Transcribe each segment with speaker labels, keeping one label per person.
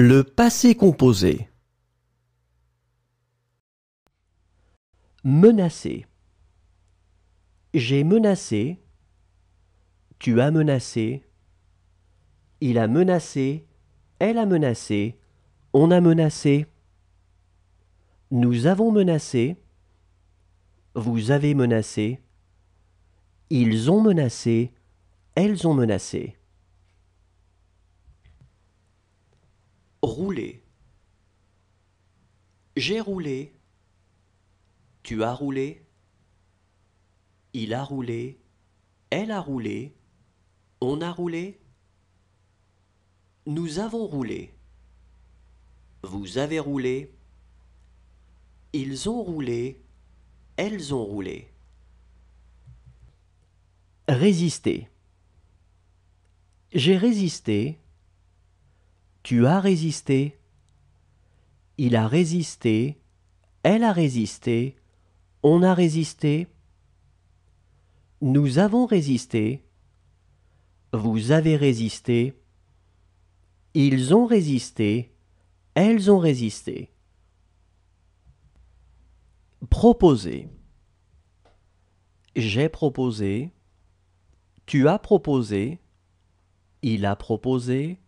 Speaker 1: Le passé composé.
Speaker 2: Menacer. J'ai menacé. Tu as menacé. Il a menacé. Elle a menacé. On a menacé. Nous avons menacé. Vous avez menacé. Ils ont menacé. Elles ont menacé. Rouler. J'ai roulé. Tu as roulé. Il a roulé. Elle a roulé. On a roulé. Nous avons roulé. Vous avez roulé. Ils ont roulé. Elles ont roulé. Résister. J'ai résisté. Tu as résisté. Il a résisté. Elle a résisté. On a résisté. Nous avons résisté. Vous avez résisté. Ils ont résisté. Elles ont résisté. Proposer. J'ai proposé. Tu as proposé. Il a proposé.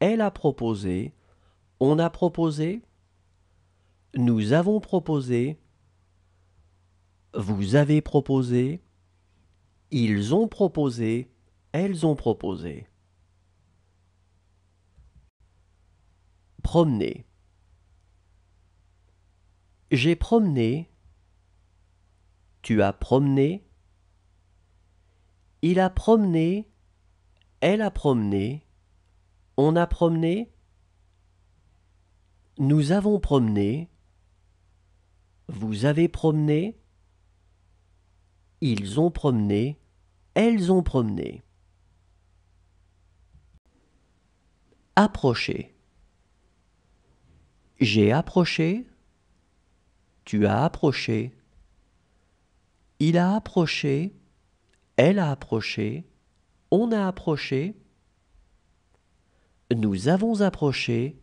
Speaker 2: Elle a proposé, on a proposé, nous avons proposé, vous avez proposé, ils ont proposé, elles ont proposé. Promener. J'ai promené, tu as promené, il a promené, elle a promené, on a promené. Nous avons promené. Vous avez promené. Ils ont promené. Elles ont promené. Approcher. J'ai approché. Tu as approché. Il a approché. Elle a approché. On a approché. Nous avons approché,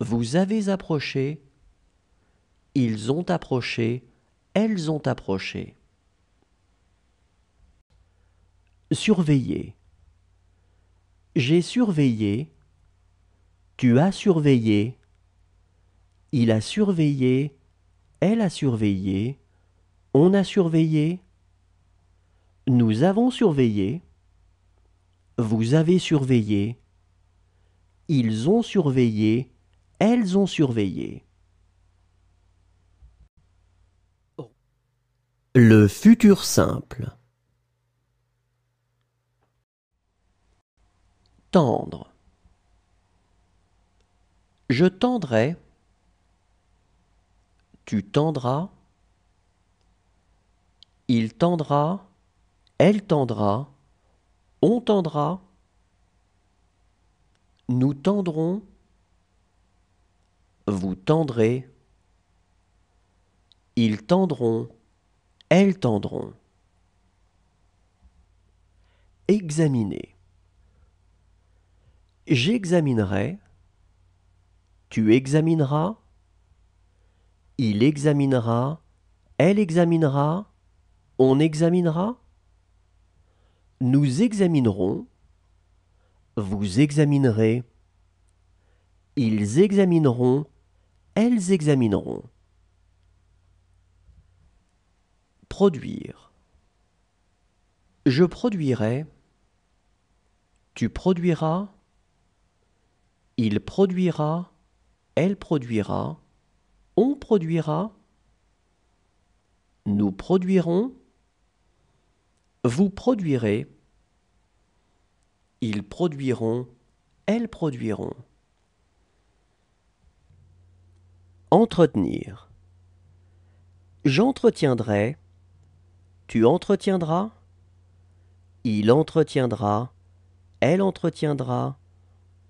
Speaker 2: vous avez approché, ils ont approché, elles ont approché. Surveiller. J'ai surveillé, tu as surveillé, il a surveillé, elle a surveillé, on a surveillé, nous avons surveillé, vous avez surveillé, ils ont surveillé. Elles ont surveillé. Le futur simple. Tendre. Je tendrai. Tu tendras. Il tendra. Elle tendra. On tendra. Nous tendrons, vous tendrez, ils tendront, elles tendront. Examiner. J'examinerai, tu examineras, il examinera, elle examinera, on examinera. Nous examinerons, vous examinerez, ils examineront, elles examineront. Produire. Je produirai, tu produiras, il produira, elle produira, on produira, nous produirons, vous produirez, ils produiront, elles produiront. Entretenir. J'entretiendrai, tu entretiendras, il entretiendra, elle entretiendra,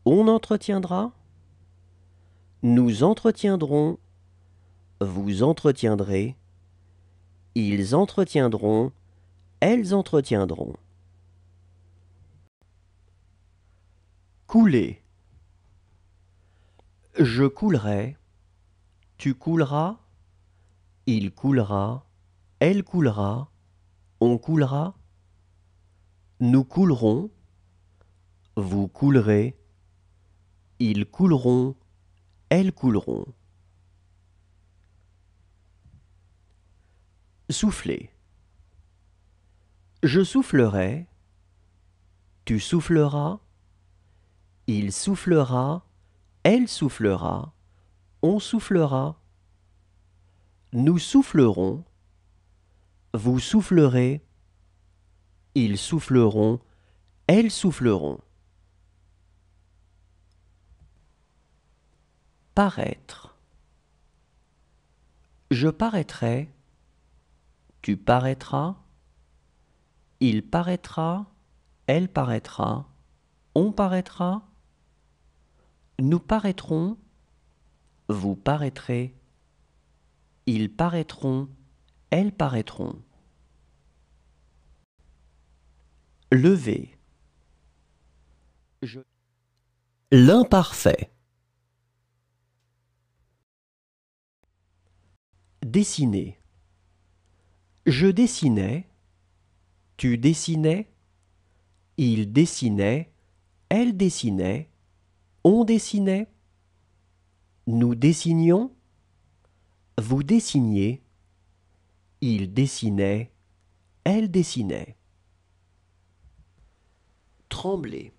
Speaker 2: on entretiendra, nous entretiendrons, vous entretiendrez, ils entretiendront, elles entretiendront. Couler Je coulerai, tu couleras, il coulera, elle coulera, on coulera, nous coulerons, vous coulerez, ils couleront, elles couleront. Souffler. Je soufflerai, tu souffleras, il soufflera, elle soufflera, on soufflera. Nous soufflerons, vous soufflerez. Ils souffleront, elles souffleront. Paraître. Je paraîtrai, tu paraîtras, il paraîtra, elle paraîtra, on paraîtra. Nous paraîtrons, vous paraîtrez, ils paraîtront, elles paraîtront. Lever. Je... L'imparfait. Dessiner. Je dessinais, tu dessinais, il dessinait, elle dessinait, on dessinait. Nous dessinions. Vous dessiniez. Il dessinait. Elle dessinait. Trembler.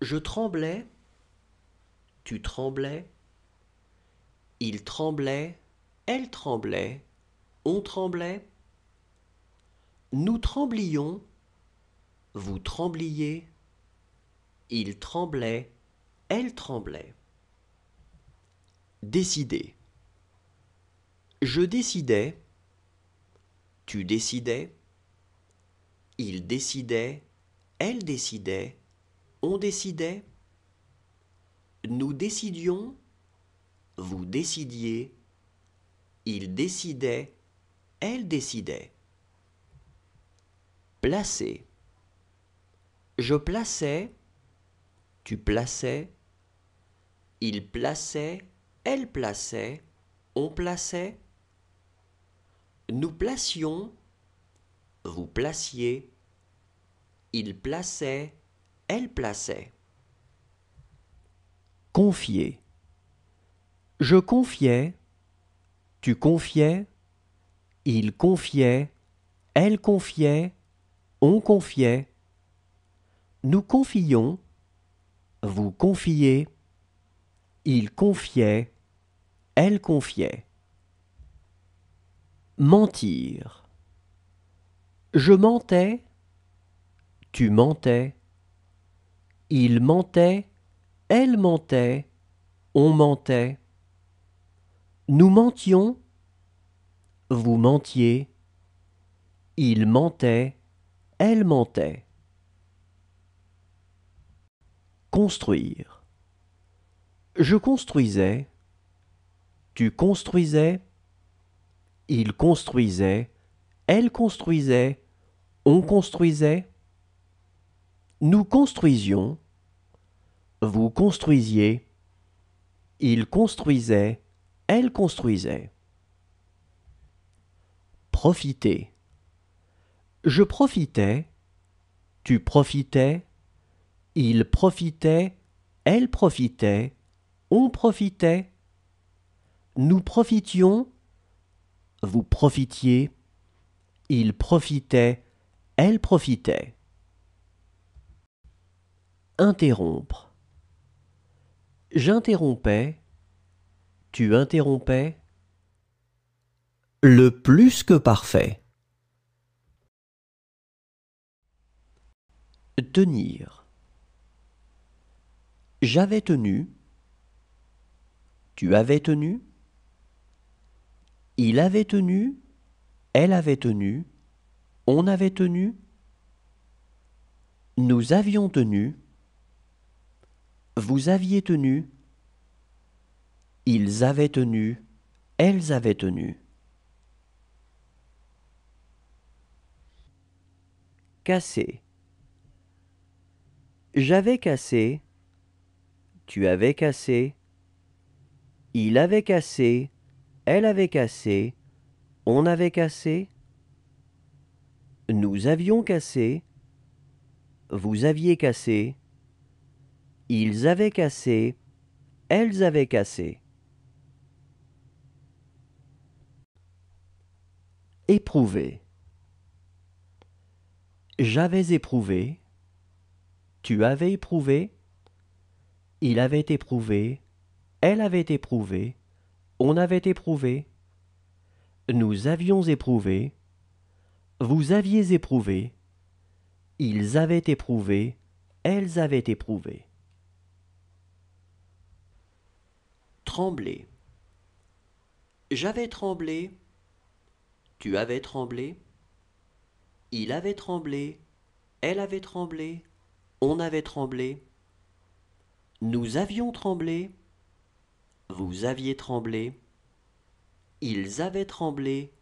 Speaker 2: Je tremblais. Tu tremblais. Il tremblait. Elle tremblait. On tremblait. Nous tremblions. Vous trembliez. Il tremblait, elle tremblait. Décider. Je décidais, tu décidais, il décidait, elle décidait, on décidait, nous décidions, vous décidiez, il décidait, elle décidait. Placer. Je plaçais, tu plaçais, il plaçait, elle plaçait, on plaçait. Nous placions, vous placiez, il plaçait, elle plaçait. Confier. Je confiais, tu confiais, il confiait, elle confiait, on confiait. Nous confions, vous confiez, il confiait, elle confiait. Mentir. Je mentais, tu mentais. Il mentait, elle mentait, on mentait. Nous mentions, vous mentiez. Il mentait, elle mentait. Construire. Je construisais. Tu construisais. Il construisait. Elle construisait. On construisait. Nous construisions. Vous construisiez. Il construisait. Elle construisait. Profiter. Je profitais. Tu profitais. Il profitait, elle profitait, on profitait. Nous profitions, vous profitiez. Il profitait, elle profitait. Interrompre. J'interrompais, tu interrompais. Le plus que parfait. Tenir. J'avais tenu. Tu avais tenu. Il avait tenu. Elle avait tenu. On avait tenu. Nous avions tenu. Vous aviez tenu. Ils avaient tenu. Elles avaient tenu. Cassé. J'avais cassé tu avais cassé, il avait cassé, elle avait cassé, on avait cassé, nous avions cassé, vous aviez cassé, ils avaient cassé, elles avaient cassé. Éprouver J'avais éprouvé, tu avais éprouvé, il avait éprouvé, elle avait éprouvé, on avait éprouvé, nous avions éprouvé, vous aviez éprouvé, ils avaient éprouvé, elles avaient éprouvé. Trembler. J'avais tremblé, tu avais tremblé, il avait tremblé, elle avait tremblé, on avait tremblé. Nous avions tremblé. Vous aviez tremblé. Ils avaient tremblé.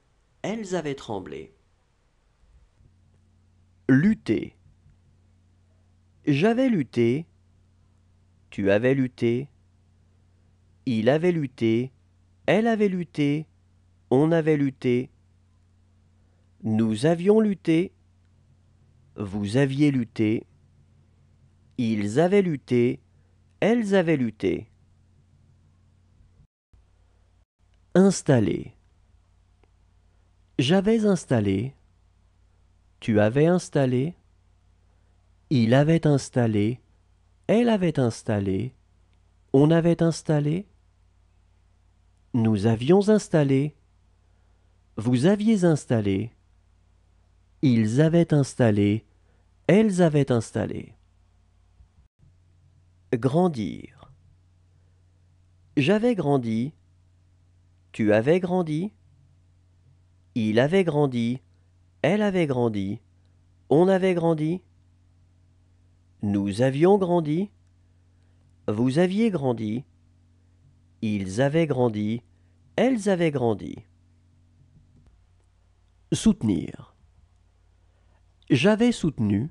Speaker 2: Elles avaient tremblé. Lutter. J'avais lutté. Tu avais lutté. Il avait lutté. Elle avait lutté. On avait lutté. Nous avions lutté. Vous aviez lutté. Ils avaient lutté elles avaient lutté. Installé. J'avais installé. Tu avais installé. Il avait installé. Elle avait installé. On avait installé. Nous avions installé. Vous aviez installé. Ils avaient installé. Elles avaient installé. Grandir. J'avais grandi. Tu avais grandi. Il avait grandi. Elle avait grandi. On avait grandi. Nous avions grandi. Vous aviez grandi. Ils avaient grandi. Elles avaient grandi. Soutenir.
Speaker 1: J'avais soutenu.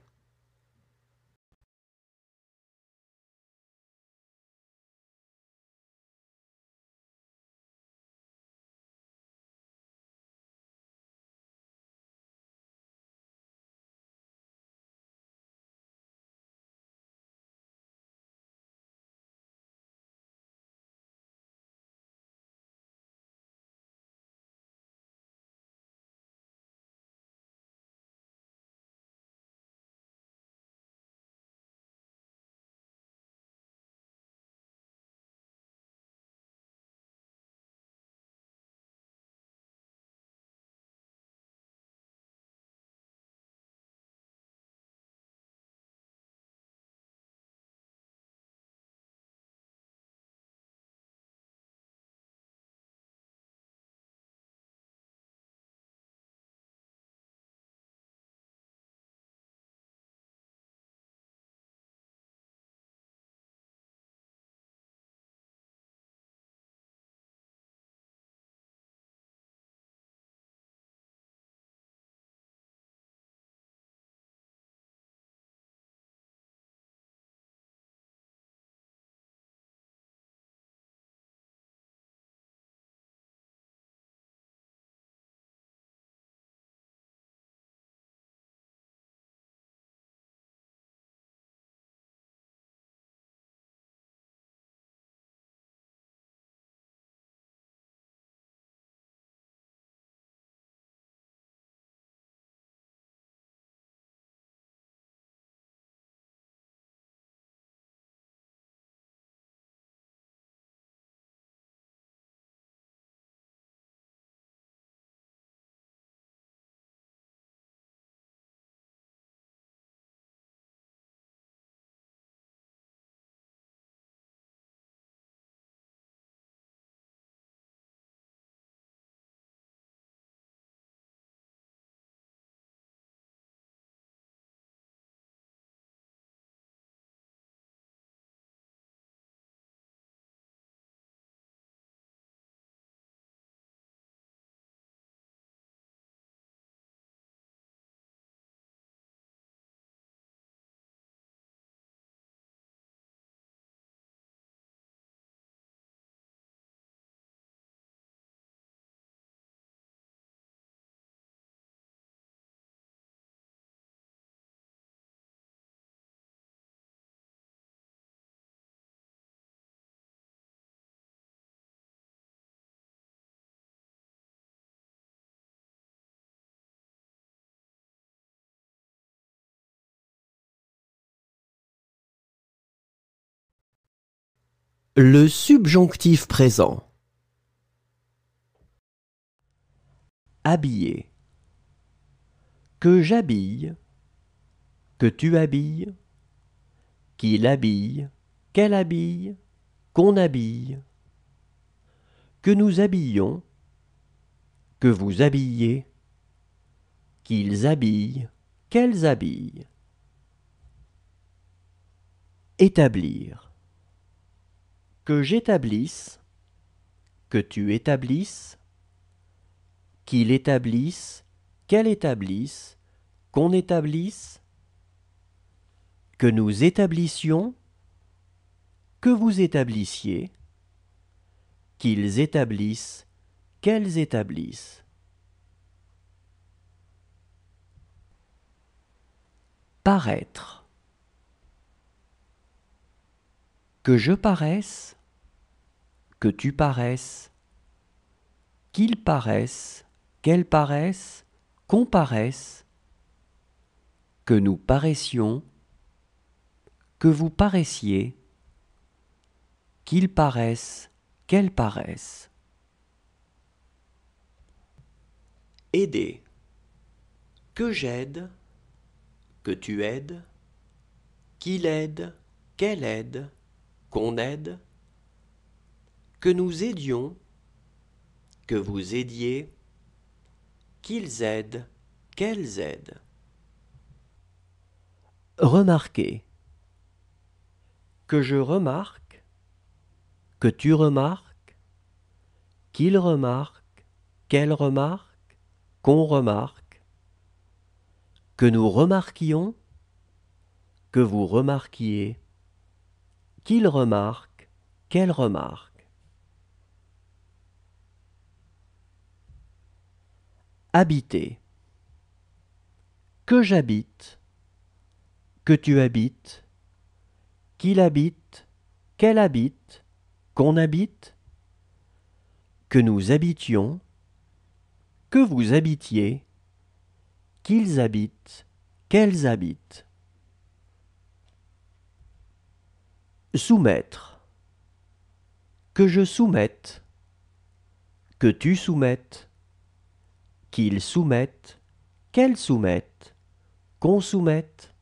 Speaker 1: Le subjonctif présent.
Speaker 2: Habiller. Que j'habille, que tu habilles, qu'il habille, qu'elle habille, qu'on habille. Que nous habillons, que vous habillez, qu'ils habillent, qu'elles habillent. Établir que j'établisse, que tu établisses, qu'il établisse, qu'elle établisse, qu'on établisse, que nous établissions, que vous établissiez, qu'ils établissent, qu'elles établissent. Paraître. Que je paraisse, que tu paraisses, qu'il paraisse, qu'elle paraisse, qu'on paraisse, que nous paraissions, que vous paraissiez, qu'il paraisse, qu'elle paraisse. Aider. Que j'aide, que tu aides, qu'il aide, qu'elle aide, qu'on aide, que nous aidions, que vous aidiez, qu'ils aident, qu'elles aident. Remarquez. Que je remarque, que tu remarques, qu'il remarque, qu'elle remarque, qu'on remarque. Que nous remarquions, que vous remarquiez, qu'il remarque, qu'elle remarque. Habiter. Que j'habite, que tu habites, qu'il habite, qu'elle habite, qu'on habite, que nous habitions, que vous habitiez, qu'ils habitent, qu'elles habitent. Soumettre. Que je soumette, que tu soumettes, qu'ils soumettent, qu'elles soumettent, qu'on soumette,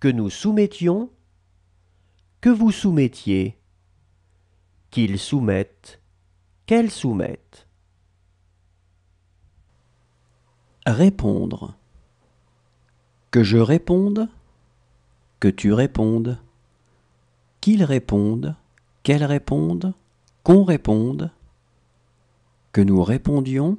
Speaker 2: que nous soumettions, que vous soumettiez, qu'ils soumettent, qu'elles soumettent. Répondre. Que je réponde, que tu répondes, qu'ils répondent, qu'elles répondent, qu'on réponde, que nous répondions,